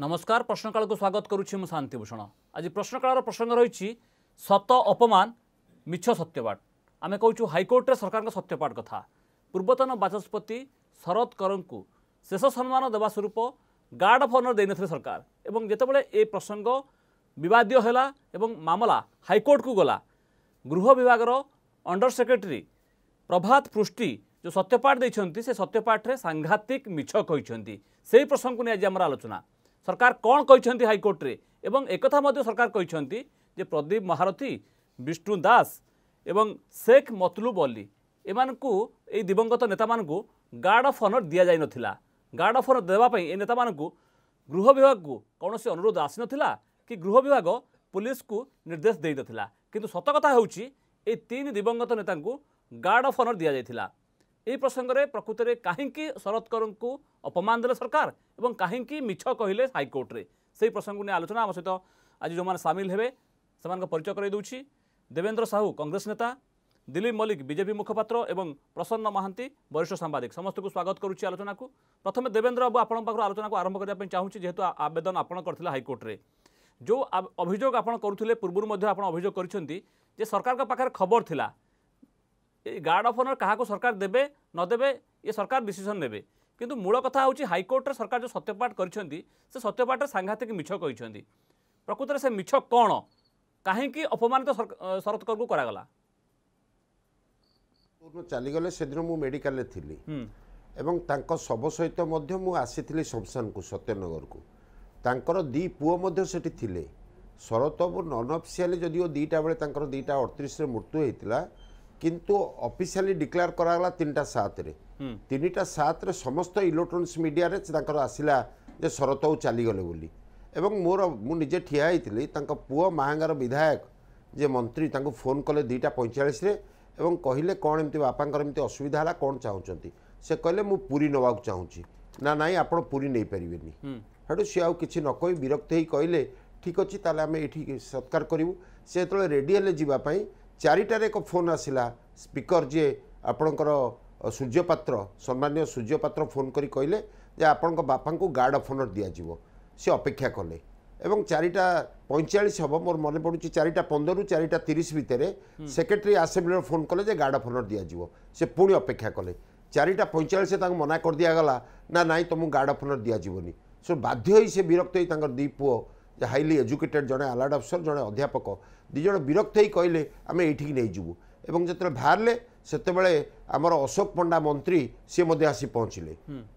ନମସ୍କାର ପ୍ରଶ୍ନକାଳକୁ ସ୍ୱାଗତ କରୁଛି ମୁଁ ଶାନ୍ତିଭୂଷଣ ଆଜି ପ୍ରଶ୍ନକାଳର ପ୍ରସଙ୍ଗ ରହିଛି ସତ ଅପମାନ ମିଛ ସତ୍ୟପାଠ ଆମେ କହୁଛୁ ହାଇକୋର୍ଟରେ ସରକାରଙ୍କ ସତ୍ୟପାଠ କଥା ପୂର୍ବତନ ବାଚସ୍ପତି ଶରଦ କରଙ୍କୁ ଶେଷ ସମ୍ମାନ ଦେବା ସ୍ୱରୂପ ଗାର୍ଡ଼ ଅଫ୍ ଅନର୍ ଦେଇନଥିଲେ ସରକାର ଏବଂ ଯେତେବେଳେ ଏ ପ୍ରସଙ୍ଗ ବିବାଦୀୟ ହେଲା ଏବଂ ମାମଲା ହାଇକୋର୍ଟକୁ ଗଲା ଗୃହ ବିଭାଗର ଅଣ୍ଡର ସେକ୍ରେଟେରୀ ପ୍ରଭାତ ପୃଷ୍ଟି ଯେଉଁ ସତ୍ୟପାଠ ଦେଇଛନ୍ତି ସେ ସତ୍ୟପାଠରେ ସାଂଘାତିକ ମିଛ କହିଛନ୍ତି ସେହି ପ୍ରସଙ୍ଗକୁ ନେଇ ଆଜି ଆମର ଆଲୋଚନା সরকার কণ কিন্তু হাইকোর্টে এবং একথা সরকার কিন্তু যে প্রদীপ মহারথী বিষ্ণু দাস এবং শেখ মতলুব অলি এমানকু এই দিবঙ্গত নেতা মানুষ গার্ড অফ অনর দিয়া যাই নথিলা গার্ড অফ অনর দেওয়া এই নেতা মানুষ গৃহ বিভাগকু কোণী অনুরোধ আসি নথিলা কি গৃহ বিভাগ পুলিশকু নির্দেশ দেই নথিলা কিন্তু সত কথা হচ্ছে এই তিন দিবঙ্গত নেতা গার্ড অফ অনর দিয়া যাইতিলা এই প্রসঙ্গে প্রকৃতরে কাহিকি শরৎকর অপমান দেলে সরকার এবং কাহিকি মিছ কহিলে হাইকোর্টে সেই প্রসঙ্গ নিয়ে আলোচনা আমার সহ আজ যে সামিল হবে সে পরিচয় করাই দেছি দেবেন্দ্র সাহু কংগ্রেস নেতা দিলীপ মল্লিক বিজেপি মুখপাত্র এবং প্রসন্ন মহান্তি বরিষ্ঠ সাংবাদিক সমস্ত স্বাগত করুছি আলোচনা প্রথমে দেবেন্দ্র বাবু আপনার পাখু আলোচনা আরম্ভ করা চাহুছি যেহেতু আবেদন আপনার করে হাইকোর্টে যে অভিযোগ আপনার করুলে পূর্ব অভিযোগ করছেন যে সরকার পাখে খবর লা গার্ড অফ ଅନର କାହାକୁ ସରକାର ଦେବେ ନ ଦେବେ ଇଏ ସରକାର ଡିସିସନ୍ ନେବେ କିନ୍ତୁ ମୂଳ କଥା ହେଉଛି ହାଇକୋର୍ଟରେ ସରକାର ଯେଉଁ ସତ୍ୟପାଠ କରିଛନ୍ତି ସେ ସତ୍ୟପାଠରେ ସାଂଘାତିକ ମିଛ କହିଛନ୍ତି ପ୍ରକୃତରେ ସେ ମିଛ କ'ଣ କାହିଁକି ଅପମାନିତ ଶରତ କରକୁ କରାଗଲା ଚାଲିଗଲେ ସେଦିନ ମୁଁ ମେଡ଼ିକାଲରେ ଥିଲି ଏବଂ ତାଙ୍କ ଶବ ସହିତ ମଧ୍ୟ ମୁଁ ଆସିଥିଲି ଶମଶାନକୁ ସତ୍ୟନଗରକୁ ତାଙ୍କର ଦୁଇ ପୁଅ ମଧ୍ୟ ସେଠି ଥିଲେ ଶରତ ନନ୍ ଅଫିସିଆଲି ଯଦିଓ ଦୁଇଟା ବେଳେ ତାଙ୍କର ଦୁଇଟା ଅଡ଼ତିରିଶରେ ମୃତ୍ୟୁ ହୋଇଥିଲା কিন্তু অফিସିଆଲି ଡିକ୍ଲେୟାର କରାଗଲା ତିନିଟା ସାତରେ ତିନିଟା ସାତରେ ସମସ୍ତ ଇଲେକ୍ଟ୍ରୋନିକ୍ସ ମିଡ଼ିଆରେ ତାଙ୍କର ଆସିଲା ଯେ ଶରତ ଆଉ ଚାଲିଗଲେ ବୋଲି ଏବଂ ମୋର ମୁଁ ନିଜେ ଠିଆ ହେଇଥିଲି ତାଙ୍କ ପୁଅ ମାହାଙ୍ଗାର ବିଧାୟକ ଯେ ମନ୍ତ୍ରୀ ତାଙ୍କୁ ଫୋନ୍ କଲେ ଦୁଇଟା ପଇଁଚାଳିଶରେ ଏବଂ କହିଲେ କ'ଣ ଏମିତି ବାପାଙ୍କର ଏମିତି ଅସୁବିଧା ହେଲା କ'ଣ ଚାହୁଁଛନ୍ତି ସେ କହିଲେ ମୁଁ ପୁରୀ ନେବାକୁ ଚାହୁଁଛି ନା ନାହିଁ ଆପଣ ପୁରୀ ନେଇପାରିବେନି ସେଠୁ ସିଏ ଆଉ କିଛି ନ କହି ବିରକ୍ତ ହେଇ କହିଲେ ଠିକ୍ ଅଛି ତାହେଲେ ଆମେ ଏଠି ସତ୍କାର କରିବୁ ସେ ଯେତେବେଳେ ରେଡ଼ି ହେଲେ ଯିବା ପାଇଁ ଚାରିଟାରେ ଏକ ଫୋନ୍ ଆସିଲା ସ୍ପିକର ଯିଏ ଆପଣଙ୍କର ସୂର୍ଯ୍ୟ ପାତ୍ର ସମ୍ମାନୀୟ ସୂର୍ଯ୍ୟ ପାତ୍ର ଫୋନ୍ କରି କହିଲେ ଯେ ଆପଣଙ୍କ ବାପାଙ୍କୁ ଗାର୍ଡ଼ ଅଫ୍ ଅନର୍ ଦିଆଯିବ ସେ ଅପେକ୍ଷା କଲେ ଏବଂ ଚାରିଟା ପଇଁଚାଳିଶ ହେବ ମୋର ମନେ ପଡ଼ୁଛି ଚାରିଟା ପନ୍ଦରରୁ ଚାରିଟା ତିରିଶ ଭିତରେ ସେକ୍ରେଟେରୀ ଆସେମ୍ବ୍ଲିର ଫୋନ୍ କଲେ ଯେ ଗାର୍ଡ଼ ଅଫ୍ ଅନର୍ ଦିଆଯିବ ସେ ପୁଣି ଅପେକ୍ଷା କଲେ ଚାରିଟା ପଇଁଚାଳିଶ ତାଙ୍କୁ ମନା କରିଦିଆଗଲା ନା ନାଇଁ ତୁମକୁ ଗାର୍ଡ଼ ଅଫ୍ ଅନର୍ ଦିଆଯିବନି ସେ ବାଧ୍ୟ ହୋଇ ସେ ବିରକ୍ତ ହୋଇ ତାଙ୍କର ଦୁଇ ପୁଅ যে ହାଇଲି ଏଜୁକେଟେଡ଼୍ ଜଣେ ଆଲାର୍ଡ଼ ଅଫିସର ଜଣେ ଅଧ୍ୟାପକ ଦୁଇ ଜଣ ବିରକ୍ତ ହେଇ କହିଲେ ଆମେ ଏଇଠିକି ନେଇଯିବୁ ଏବଂ ଯେତେବେଳେ ବାହାରିଲେ ସେତେବେଳେ ଆମର ଅଶୋକ ପଣ୍ଡା ମନ୍ତ୍ରୀ ସିଏ ମଧ୍ୟ ଆସି ପହଞ୍ଚିଲେ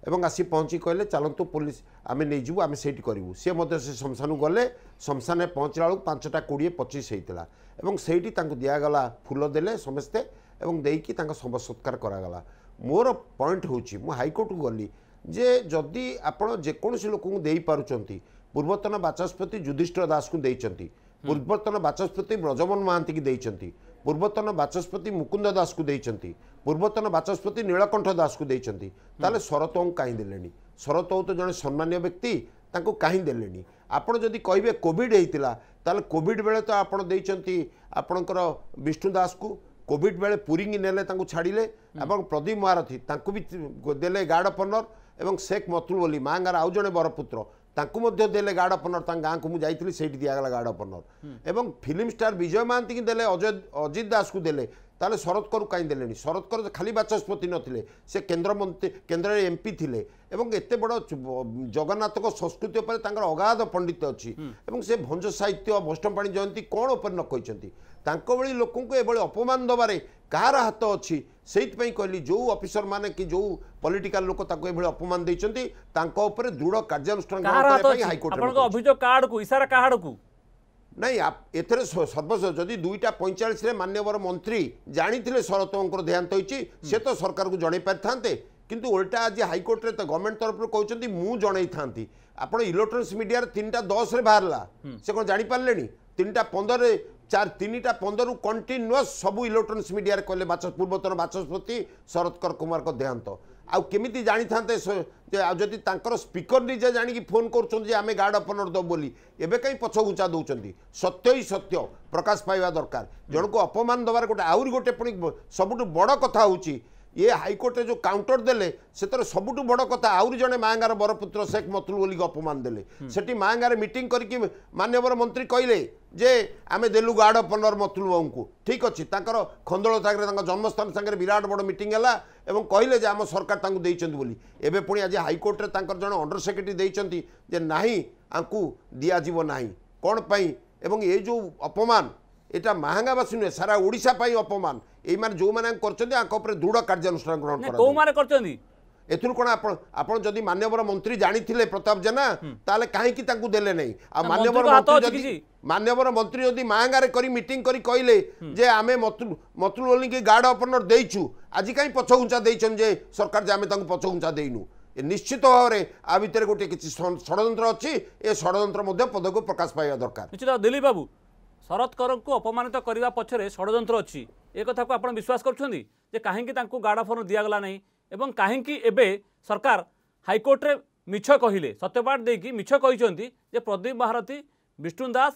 ଏବଂ ଆସି ପହଞ୍ଚି କହିଲେ ଚାଲନ୍ତୁ ପୋଲିସ ଆମେ ନେଇଯିବୁ ଆମେ ସେଇଠି କରିବୁ ସିଏ ମଧ୍ୟ ସେ ଶମଶାନକୁ ଗଲେ ଶମଶାନରେ ପହଞ୍ଚିଲା ବେଳକୁ ପାଞ୍ଚଟା କୋଡ଼ିଏ ପଚିଶ ହେଇଥିଲା ଏବଂ ସେଇଠି ତାଙ୍କୁ ଦିଆଗଲା ଫୁଲ ଦେଲେ ସମସ୍ତେ ଏବଂ ଦେଇକି ତାଙ୍କ ଶବ ସତ୍କାର କରାଗଲା ମୋର ପଏଣ୍ଟ ହେଉଛି ମୁଁ ହାଇକୋର୍ଟକୁ ଗଲି ଯେ ଯଦି ଆପଣ ଯେକୌଣସି ଲୋକଙ୍କୁ ଦେଇପାରୁଛନ୍ତି ପୂର୍ବତନ ବାଚସ୍ପତି ଯୁଧିଷ୍ଠିର ଦାସଙ୍କୁ ଦେଇଛନ୍ତି ପୂର୍ବତନ ବାଚସ୍ପତି ବ୍ରଜମୋହନ ମହାନ୍ତିକି ଦେଇଛନ୍ତି ପୂର୍ବତନ ବାଚସ୍ପତି ମୁକୁନ୍ଦ ଦାସଙ୍କୁ ଦେଇଛନ୍ତି ପୂର୍ବତନ ବାଚସ୍ପତି ନୀଳକଣ୍ଠ ଦାସଙ୍କୁ ଦେଇଛନ୍ତି ତାହେଲେ ଶରତଙ୍କୁ କାହିଁ ଦେଲେଣି ଶରତଉ ତ ଜଣେ ସମ୍ମାନୀୟ ବ୍ୟକ୍ତି ତାଙ୍କୁ କାହିଁ ଦେଲେଣି ଆପଣ ଯଦି କହିବେ କୋଭିଡ଼ ହେଇଥିଲା ତାହେଲେ କୋଭିଡ଼ ବେଳେ ତ ଆପଣ ଦେଇଛନ୍ତି ଆପଣଙ୍କର ବିଷ୍ଣୁ ଦାସକୁ କୋଭିଡ଼ ବେଳେ ପୁରୀଙ୍ଗି ନେଲେ ତାଙ୍କୁ ଛାଡ଼ିଲେ ଏବଂ ପ୍ରଦୀପ ମହାରଥୀ ତାଙ୍କୁ ବି ଦେଲେ ଗାର୍ଡ଼ ଅଫ୍ ଅନର୍ ଏବଂ ଶେଖ୍ ମତୁଲ ବୋଲି ମାଆଙ୍କର ଆଉ ଜଣେ ବରପୁତ୍ର ताकु मध्य देले गार्ड ऑफ ऑनर तांग गांव कुमु जाई थली सेट दिया गला गार्ड ऑफ ऑनर एवं फिल्म स्टार विजय मानती देले अजीत अजीत दास कु देले ତାହେଲେ ଶରତକରୁ କାହିଁ ଦେଲେନି ଶରତକର ଖାଲି ବାଚସ୍ପତି ନଥିଲେ ସେ କେନ୍ଦ୍ରମନ୍ତ୍ରୀ କେନ୍ଦ୍ରରେ ଏମ୍ପି ଥିଲେ ଏବଂ ଏତେ ବଡ଼ ଜଗନ୍ନାଥଙ୍କ ସଂସ୍କୃତି ଉପରେ ତାଙ୍କର ଅଗାଧ ପଣ୍ଡିତ ଅଛି ଏବଂ ସେ ଭଞ୍ଜ ସାହିତ୍ୟ ବୈଷ୍ଣବପାଣି ଜୟନ୍ତୀ କ'ଣ ଉପରେ ନ କହିଛନ୍ତି ତାଙ୍କ ଭଳି ଲୋକଙ୍କୁ ଏଭଳି ଅପମାନ ଦେବାରେ କାହାର ହାତ ଅଛି ସେଇଥିପାଇଁ କହିଲି ଯେଉଁ ଅଫିସରମାନେ କି ଯେଉଁ ପଲିଟିକାଲ ଲୋକ ତାକୁ ଏଭଳି ଅପମାନ ଦେଇଛନ୍ତି ତାଙ୍କ ଉପରେ ଦୃଢ଼ କାର୍ଯ୍ୟାନୁଷ୍ଠାନ ନାଇଁ ଏଥିରେ ସର୍ବଶେଷ ଯଦି ଦୁଇଟା ପଇଁଚାଳିଶରେ ମାନ୍ୟବର ମନ୍ତ୍ରୀ ଜାଣିଥିଲେ ଶରତଙ୍କର ଦେହାନ୍ତ ହୋଇଛି ସେ ତ ସରକାରକୁ ଜଣାଇ ପାରିଥାନ୍ତେ କିନ୍ତୁ ଓଲଟା ଆଜି ହାଇକୋର୍ଟରେ ତ ଗଭର୍ଣ୍ଣମେଣ୍ଟ ତରଫରୁ କହୁଛନ୍ତି ମୁଁ ଜଣାଇଥାନ୍ତି ଆପଣ ଇଲେକ୍ଟ୍ରୋନିକ୍ସ ମିଡ଼ିଆରେ ତିନିଟା ଦଶରେ ବାହାରିଲା ସେ କ'ଣ ଜାଣିପାରିଲେଣି ତିନିଟା ପନ୍ଦରରେ ଚାରି ତିନିଟା ପନ୍ଦରରୁ କଣ୍ଟିନ୍ୟୁଅସ୍ ସବୁ ଇଲେକ୍ଟ୍ରୋନିକ୍ସ ମିଡ଼ିଆରେ କହିଲେ ବାଚ ପୂର୍ବତନ ବାଚସ୍ପତି ଶରତ କୁମାରଙ୍କ ଦେହାନ୍ତ ଆଉ କେମିତି ଜାଣିଥାନ୍ତେ ଆଉ ଯଦି ତାଙ୍କର ସ୍ପିକର ନିଜେ ଜାଣିକି ଫୋନ୍ କରୁଛନ୍ତି ଯେ ଆମେ ଗାର୍ଡ଼ ଅପନର ଦେବୁ ବୋଲି ଏବେ କାହିଁ ପଛଘୁଞ୍ଚା ଦେଉଛନ୍ତି ସତ୍ୟ ହି ସତ୍ୟ ପ୍ରକାଶ ପାଇବା ଦରକାର ଜଣକୁ ଅପମାନ ଦେବାର ଗୋଟେ ଆହୁରି ଗୋଟେ ପୁଣି ସବୁଠୁ ବଡ଼ କଥା ହେଉଛି ये हाइकोर्ट जो काउंटर देले से सबुठ बड़ कथा आहरी जड़े मायांगार बरपुत्र शेख मतलु बोली अपमान देले से मायांगार मीटिंग करके मान्यवर मंत्री कहले जे आम देलु गार्ड अफ अनर मतलु बाबू को ठीक अच्छे खंदोल सागर जन्मस्थान सागर विराट बड़ मीटिंग है এবং କହିଲେ ଯେ ଆମ ସରକାର ତାଙ୍କୁ ଦେଇଛନ୍ତି ବୋଲି ଏବେ ପୁଣି ଆଜି ହାଇକୋର୍ଟରେ ତାଙ୍କର ଜଣେ ଅଣ୍ଡର ସେକ୍ରେଟେରୀ ଦେଇଛନ୍ତି ଯେ ନାହିଁ ଆଙ୍କୁ ଦିଆଯିବ ନାହିଁ କ'ଣ ପାଇଁ ଏବଂ ଏ ଯେଉଁ ଅପମାନ ଏଇଟା ମହାଙ୍ଗାବାସୀ ନୁହେଁ ସାରା ଓଡ଼ିଶା ପାଇଁ ଅପମାନ ଏଇମାନେ ଯେଉଁମାନେ କରିଛନ୍ତି ଆଙ୍କ ଉପରେ ଦୃଢ଼ କାର୍ଯ୍ୟାନୁଷ୍ଠାନ ଗ୍ରହଣ କରାଯାଉଛି ଏଥିରୁ କ'ଣ ଆପଣ ଆପଣ ଯଦି ମାନ୍ୟବର ମନ୍ତ୍ରୀ ଜାଣିଥିଲେ ପ୍ରତାପ ଜେନା ତାହେଲେ କାହିଁକି ତାଙ୍କୁ ଦେଲେ ନାହିଁ ଆଉ ମାନ୍ୟବର ମାନ୍ୟବର ମନ୍ତ୍ରୀ ଯଦି ମାହାଙ୍ଗାରେ କରି ମିଟିଂ କରି କହିଲେ ଯେ ଆମେ ମତୁଲ ଓଲିଙ୍କି ଗାର୍ଡ ଅପନର ଦେଇଛୁ ଆଜି କାହିଁ ପଛଘୁଞ୍ଚା ଦେଇଛନ୍ତି ଯେ ସରକାର ଯେ ଆମେ ତାଙ୍କୁ ପଛଘୁଞ୍ଚା ଦେଇନୁ ନିଶ୍ଚିତ ଭାବରେ ଆ ଭିତରେ ଗୋଟିଏ କିଛି ଷଡ଼ଯନ୍ତ୍ର ଅଛି ଏ ଷଡ଼ଯନ୍ତ୍ର ମଧ୍ୟ ପଦକୁ ପ୍ରକାଶ ପାଇବା ଦରକାର ଦିଲ୍ଲୀ ବାବୁ ଶରଦ କରଙ୍କୁ ଅପମାନିତ କରିବା ପଛରେ ଷଡ଼ଯନ୍ତ୍ର ଅଛି ଏ କଥାକୁ ଆପଣ ବିଶ୍ୱାସ କରୁଛନ୍ତି ଯେ କାହିଁକି ତାଙ୍କୁ ଗାର୍ଡ଼ ଅଫ୍ ଅନର୍ ଦିଆଗଲା ନାହିଁ ଏବଂ କାହିଁକି ଏବେ ସରକାର ହାଇକୋର୍ଟରେ ମିଛ କହିଲେ ସତ୍ୟପାଠ ଦେଇକି ମିଛ କହିଛନ୍ତି ଯେ ପ୍ରଦୀପ ଭାରତୀ ବିଷ୍ଣୁ ଦାସ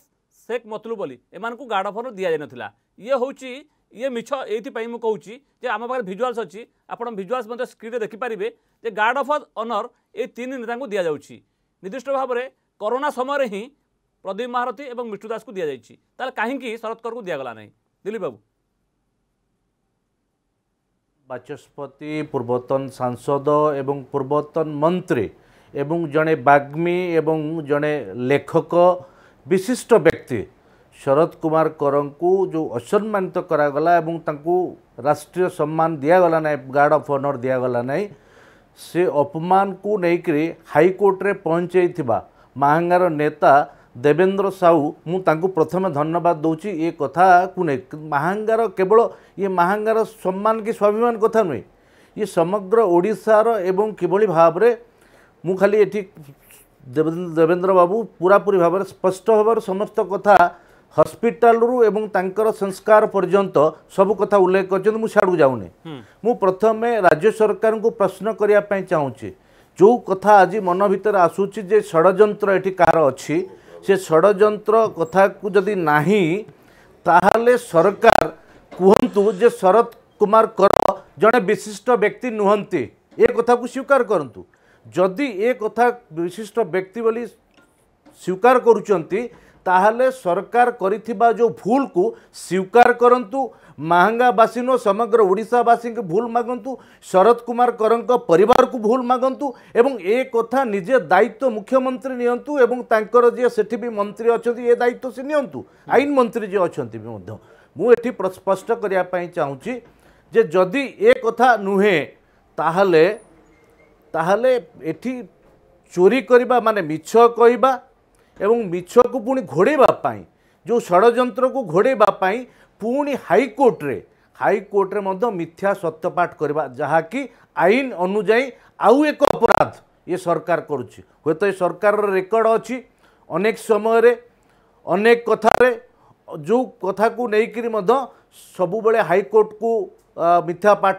ଶେଖ୍ ମତଲୁବ ଅଲି ଏମାନଙ୍କୁ ଗାର୍ଡ଼ ଅଫ୍ ଅନର୍ ଦିଆଯାଇନଥିଲା ଇଏ ହେଉଛି ଇଏ ମିଛ ଏଇଥିପାଇଁ ମୁଁ କହୁଛି ଯେ ଆମ ପାଖରେ ଭିଜୁଆଲ୍ସ ଅଛି ଆପଣ ଭିଜୁଆଲ୍ସ ମଧ୍ୟ ସ୍କ୍ରିନ୍ରେ ଦେଖିପାରିବେ ଯେ ଗାର୍ଡ଼ ଅଫ୍ ଅନର୍ ଏ ତିନି ନେତାଙ୍କୁ ଦିଆଯାଉଛି ନିର୍ଦ୍ଦିଷ୍ଟ ଭାବରେ କରୋନା ସମୟରେ ହିଁ প্রদীপ মহারথী এবং মিষ্টু দাসকে দিয়ে দিয়েযাই তাহলে কী শরৎ করকে দিগলা না দিলীপ বাবু বাচস্পতি পূর্বতন সাংসদ এবং পূর্বতন মন্ত্রী এবং জনে বাগ্মী এবং জনে লেখক বিশিষ্ট ব্যক্তি শরদ কুমার করঙ্কু যে অসম্মানিত করাগলা এবং তাঁকু রাষ্ট্রীয় সম্মান দিয়াগলা নাই গার্ড অফ অনর দিয়াগলা নাই সে অপমানকু নেইকরি হাইকোর্টে হাইকোর্টরে পঞ্চাইথিবা মাহাঙ্গার নেতা ଦେବେନ୍ଦ୍ର ସାହୁ ମୁଁ ତାଙ୍କୁ ପ୍ରଥମେ ଧନ୍ୟବାଦ ଦେଉଛି ଏ କଥାକୁ ନେଇ ମାହାଙ୍ଗାର କେବଳ ଇଏ ମାହାଙ୍ଗାର ସମ୍ମାନ କି ସ୍ୱାଭିମାନ କଥା ନୁହେଁ ଇଏ ସମଗ୍ର ଓଡ଼ିଶାର ଏବଂ କିଭଳି ଭାବରେ ମୁଁ ଖାଲି ଏଠି ଦେବେନ୍ଦ୍ର ବାବୁ ପୁରାପୁରି ଭାବରେ ସ୍ପଷ୍ଟ ଭାବରେ ସମସ୍ତ କଥା ହସ୍ପିଟାଲରୁ ଏବଂ ତାଙ୍କର ସଂସ୍କାର ପର୍ଯ୍ୟନ୍ତ ସବୁ କଥା ଉଲ୍ଲେଖ କରିଛନ୍ତି ମୁଁ ସେଆଡ଼କୁ ଯାଉନି ମୁଁ ପ୍ରଥମେ ରାଜ୍ୟ ସରକାରଙ୍କୁ ପ୍ରଶ୍ନ କରିବା ପାଇଁ ଚାହୁଁଛି ଯେଉଁ କଥା ଆଜି ମନ ଭିତରେ ଆସୁଛି ଯେ ଷଡ଼ଯନ୍ତ୍ର ଏଠି କାହାର ଅଛି ସେ ଷଡ଼ଯନ୍ତ୍ର କଥାକୁ ଯଦି ନାହିଁ ତାହେଲେ ସରକାର କୁହନ୍ତୁ ଯେ ଶରତ କୁମାର କର ଜଣେ ବିଶିଷ୍ଟ ବ୍ୟକ୍ତି ନୁହନ୍ତି ଏ କଥାକୁ ସ୍ୱୀକାର କରନ୍ତୁ ଯଦି ଏ କଥା ବିଶିଷ୍ଟ ବ୍ୟକ୍ତି ବୋଲି ସ୍ୱୀକାର କରୁଛନ୍ତି ତାହେଲେ ସରକାର କରିଥିବା ଯେଉଁ ଭୁଲକୁ ସ୍ୱୀକାର କରନ୍ତୁ ମାହାଙ୍ଗାବାସୀ ନୁହଁ ସମଗ୍ର ଓଡ଼ିଶାବାସୀଙ୍କୁ ଭୁଲ ମାଗନ୍ତୁ ଶରତ କୁମାର କରଙ୍କ ପରିବାରକୁ ଭୁଲ ମାଗନ୍ତୁ ଏବଂ ଏ କଥା ନିଜେ ଦାୟିତ୍ୱ ମୁଖ୍ୟମନ୍ତ୍ରୀ ନିଅନ୍ତୁ ଏବଂ ତାଙ୍କର ଯିଏ ସେଠି ବି ମନ୍ତ୍ରୀ ଅଛନ୍ତି ଏ ଦାୟିତ୍ୱ ସେ ନିଅନ୍ତୁ ଆଇନ ମନ୍ତ୍ରୀ ଯିଏ ଅଛନ୍ତି ବି ମଧ୍ୟ ମୁଁ ଏଠି ସ୍ପଷ୍ଟ କରିବା ପାଇଁ ଚାହୁଁଛି ଯେ ଯଦି ଏ କଥା ନୁହେଁ ତାହେଲେ ତାହେଲେ ଏଠି ଚୋରି କରିବା ମାନେ ମିଛ କହିବା ଏବଂ ମିଛକୁ ପୁଣି ଘୋଡ଼େଇବା ପାଇଁ ଯେଉଁ ଷଡ଼ଯନ୍ତ୍ରକୁ ଘୋଡ଼େଇବା ପାଇଁ ପୁଣି ହାଇକୋର୍ଟରେ ହାଇକୋର୍ଟରେ ମଧ୍ୟ ମିଥ୍ୟା ସତ୍ୟପାଠ କରିବା ଯାହାକି ଆଇନ ଅନୁଯାୟୀ ଆଉ ଏକ ଅପରାଧ ଇଏ ସରକାର କରୁଛି ହୁଏତ ଏ ସରକାରର ରେକର୍ଡ଼ ଅଛି ଅନେକ ସମୟରେ ଅନେକ କଥାରେ ଯେଉଁ କଥାକୁ ନେଇକରି ମଧ୍ୟ ସବୁବେଳେ ହାଇକୋର୍ଟକୁ মিথ্যা পাঠ